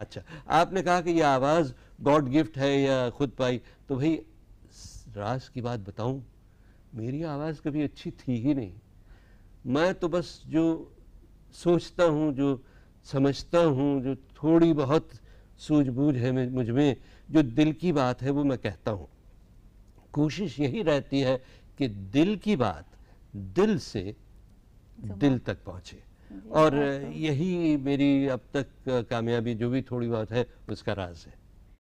अच्छा आपने कहा कि यह आवाज़ गॉड गिफ्ट है या खुद पाई तो भाई रास की बात बताऊं मेरी आवाज़ कभी अच्छी थी ही नहीं मैं तो बस जो सोचता हूँ जो समझता हूँ जो थोड़ी बहुत सूझबूझ है मुझ में जो दिल की बात है वो मैं कहता हूँ कोशिश यही रहती है कि दिल की बात दिल से दिल तक पहुँचे और तो यही मेरी अब तक कामयाबी जो भी थोड़ी बहुत है उसका राज है